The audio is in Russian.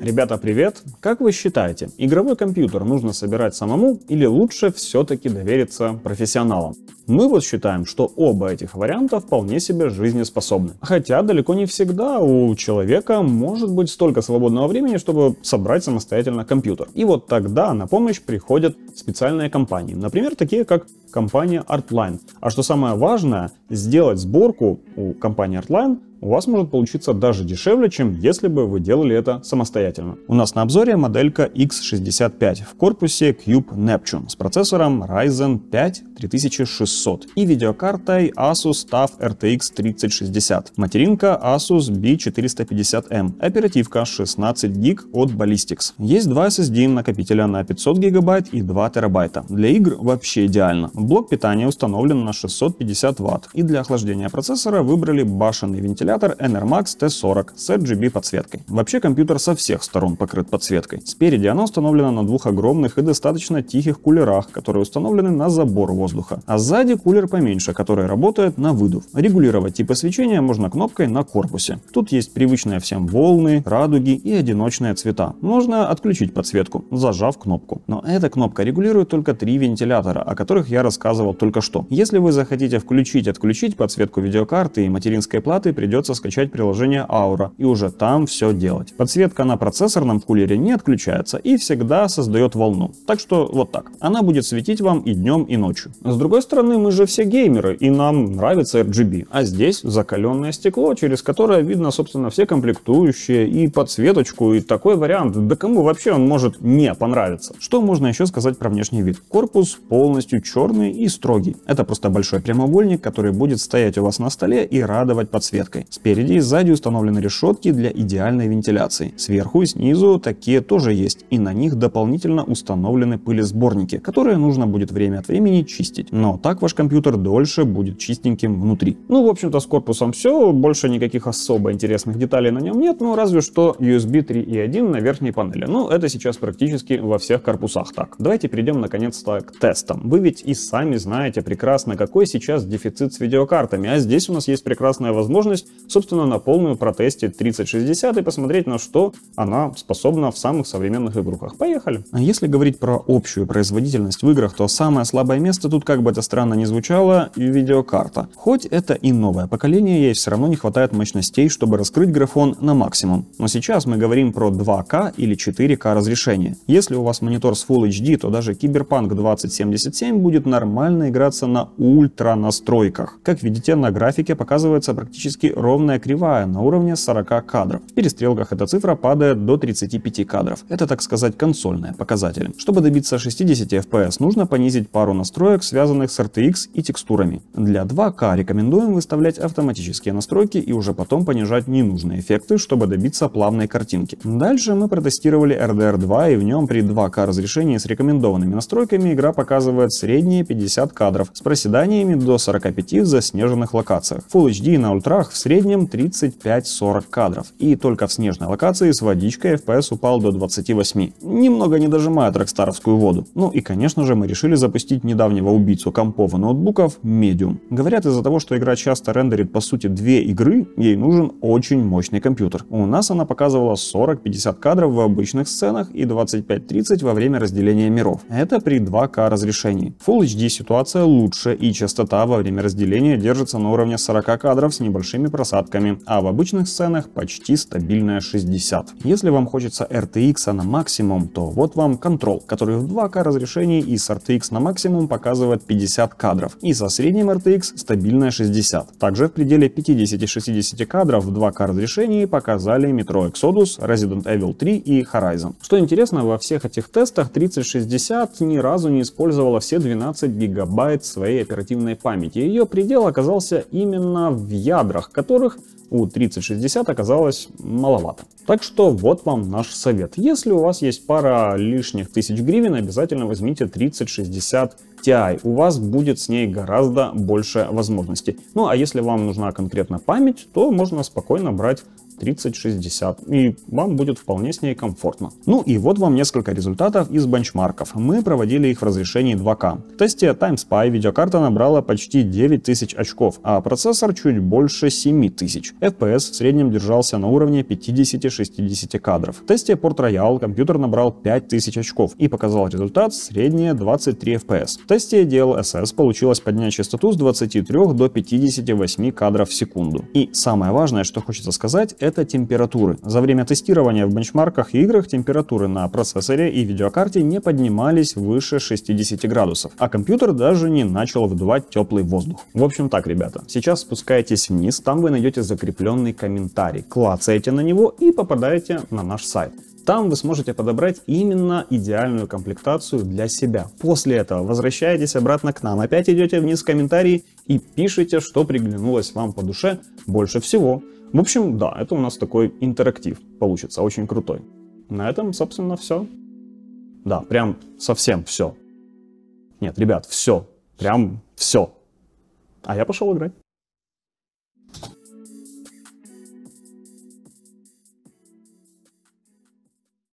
Ребята, привет! Как вы считаете, игровой компьютер нужно собирать самому или лучше все-таки довериться профессионалам? Мы вот считаем, что оба этих варианта вполне себе жизнеспособны. Хотя далеко не всегда у человека может быть столько свободного времени, чтобы собрать самостоятельно компьютер. И вот тогда на помощь приходят специальные компании, например, такие как компания Artline. А что самое важное, сделать сборку у компании Artline у вас может получиться даже дешевле, чем если бы вы делали это самостоятельно. У нас на обзоре моделька X65 в корпусе Cube Neptune с процессором Ryzen 5 3600 и видеокартой Asus TUF RTX 3060, материнка Asus B450M, оперативка 16 гиг от Ballistics. Есть два SSD накопителя на 500 гигабайт и 2 терабайта. Для игр вообще идеально. Блок питания установлен на 650 Вт. И для охлаждения процессора выбрали башенный вентилятор NRMAX T40 с RGB-подсветкой. Вообще компьютер со всех сторон покрыт подсветкой. Спереди она установлена на двух огромных и достаточно тихих кулерах, которые установлены на забор воздуха. А сзади кулер поменьше, который работает на выдув. Регулировать тип освещения можно кнопкой на корпусе. Тут есть привычные всем волны, радуги и одиночные цвета. Можно отключить подсветку, зажав кнопку. Но эта кнопка регулирует только три вентилятора, о которых я рассказывал только что. Если вы захотите включить-отключить подсветку видеокарты и материнской платы, придется скачать приложение Aura и уже там все делать. Подсветка на процессорном кулере не отключается и всегда создает волну. Так что вот так. Она будет светить вам и днем, и ночью. С другой стороны, мы же все геймеры, и нам нравится RGB. А здесь закаленное стекло, через которое видно, собственно, все комплектующие и подсветочку, и такой вариант. Да кому вообще он может не понравиться? Что можно еще сказать про внешний вид? Корпус полностью черный плотный и строгий. Это просто большой прямоугольник, который будет стоять у вас на столе и радовать подсветкой. Спереди и сзади установлены решетки для идеальной вентиляции. Сверху и снизу такие тоже есть, и на них дополнительно установлены пылесборники, которые нужно будет время от времени чистить. Но так ваш компьютер дольше будет чистеньким внутри. Ну, в общем-то, с корпусом все, больше никаких особо интересных деталей на нем нет, ну, разве что USB 3.1 на верхней панели. Ну, это сейчас практически во всех корпусах так. Давайте перейдем, наконец-то, к тестам. Вы ведь из сами знаете прекрасно, какой сейчас дефицит с видеокартами, а здесь у нас есть прекрасная возможность, собственно, на полную протесте 3060 и посмотреть, на что она способна в самых современных игрухах. Поехали! А если говорить про общую производительность в играх, то самое слабое место тут, как бы это странно ни звучало, видеокарта. Хоть это и новое поколение, ей все равно не хватает мощностей, чтобы раскрыть графон на максимум. Но сейчас мы говорим про 2К или 4К разрешение. Если у вас монитор с Full HD, то даже Cyberpunk 2077 будет на нормально играться на ультра настройках. Как видите, на графике показывается практически ровная кривая на уровне 40 кадров. В перестрелках эта цифра падает до 35 кадров. Это, так сказать, консольные показатели. Чтобы добиться 60 FPS, нужно понизить пару настроек, связанных с RTX и текстурами. Для 2К рекомендуем выставлять автоматические настройки и уже потом понижать ненужные эффекты, чтобы добиться плавной картинки. Дальше мы протестировали RDR 2 и в нем при 2К разрешении с рекомендованными настройками игра показывает средние менее 50 кадров с проседаниями до 45 в заснеженных локациях. Full HD на ультрах в среднем 35-40 кадров. И только в снежной локации с водичкой FPS упал до 28. Немного не дожимает рокстаровскую воду. Ну и конечно же мы решили запустить недавнего убийцу компов и ноутбуков Medium. Говорят из-за того, что игра часто рендерит по сути две игры, ей нужен очень мощный компьютер. У нас она показывала 40-50 кадров в обычных сценах и 25-30 во время разделения миров. Это при 2К разрешении. Full HD ситуация лучше и частота во время разделения держится на уровне 40 кадров с небольшими просадками, а в обычных сценах почти стабильная 60. Если вам хочется RTX на максимум, то вот вам Control, который в 2К разрешении и с RTX на максимум показывает 50 кадров, и со средним RTX стабильная 60. Также в пределе 50-60 кадров в 2К разрешении показали Metro Exodus, Resident Evil 3 и Horizon. Что интересно, во всех этих тестах 3060 ни разу не использовала все 12 16 гигабайт своей оперативной памяти. Ее предел оказался именно в ядрах, которых у 3060 оказалось маловато. Так что вот вам наш совет. Если у вас есть пара лишних тысяч гривен, обязательно возьмите 3060 Ti. У вас будет с ней гораздо больше возможностей. Ну а если вам нужна конкретно память, то можно спокойно брать 30-60, и вам будет вполне с ней комфортно. Ну и вот вам несколько результатов из бенчмарков. Мы проводили их в разрешении 2К. В тесте TimeSpy видеокарта набрала почти 9000 очков, а процессор чуть больше 7000. FPS в среднем держался на уровне 50-60 кадров. В тесте Port Royal компьютер набрал 5000 очков и показал результат среднее 23 FPS. В тесте DLSS получилось поднять частоту с 23 до 58 кадров в секунду. И самое важное, что хочется сказать, это температуры. За время тестирования в бенчмарках и играх температуры на процессоре и видеокарте не поднимались выше 60 градусов, а компьютер даже не начал вдувать теплый воздух. В общем так, ребята, сейчас спускаетесь вниз, там вы найдете закрепленный комментарий, клацаете на него и попадаете на наш сайт. Там вы сможете подобрать именно идеальную комплектацию для себя. После этого возвращаетесь обратно к нам, опять идете вниз в комментарии и пишите, что приглянулось вам по душе больше всего. В общем, да, это у нас такой интерактив получится, очень крутой. На этом, собственно, все. Да, прям совсем все. Нет, ребят, все. Прям все. А я пошел играть.